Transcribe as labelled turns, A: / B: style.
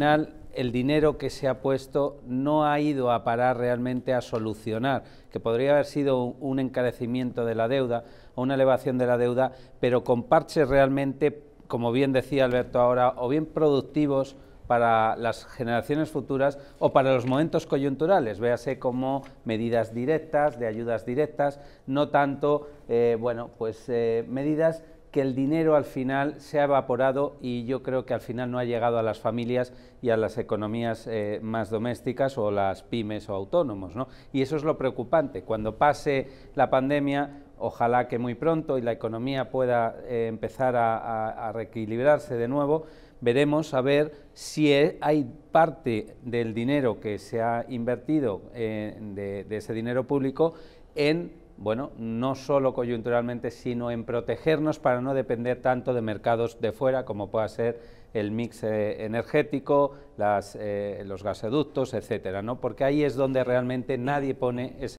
A: final el dinero que se ha puesto no ha ido a parar realmente a solucionar, que podría haber sido un encarecimiento de la deuda o una elevación de la deuda, pero con parches realmente, como bien decía Alberto ahora, o bien productivos para las generaciones futuras o para los momentos coyunturales, véase como medidas directas, de ayudas directas, no tanto, eh, bueno, pues eh, medidas que el dinero al final se ha evaporado y yo creo que al final no ha llegado a las familias y a las economías eh, más domésticas o las pymes o autónomos. Y eso es lo preocupante. Cuando pase la pandemia, ojalá que muy pronto y la economía pueda eh, empezar a, reequilibrarse de nuevo, veremos a ver si e, hay parte del dinero que se ha invertido, eh, de, de, ese dinero público, en bueno, no solo coyunturalmente, sino en protegernos para no depender tanto de mercados de fuera, como pueda ser el mix eh, energético, las, eh, los gasoductos, etcétera, ¿no? Porque ahí es donde realmente nadie pone ese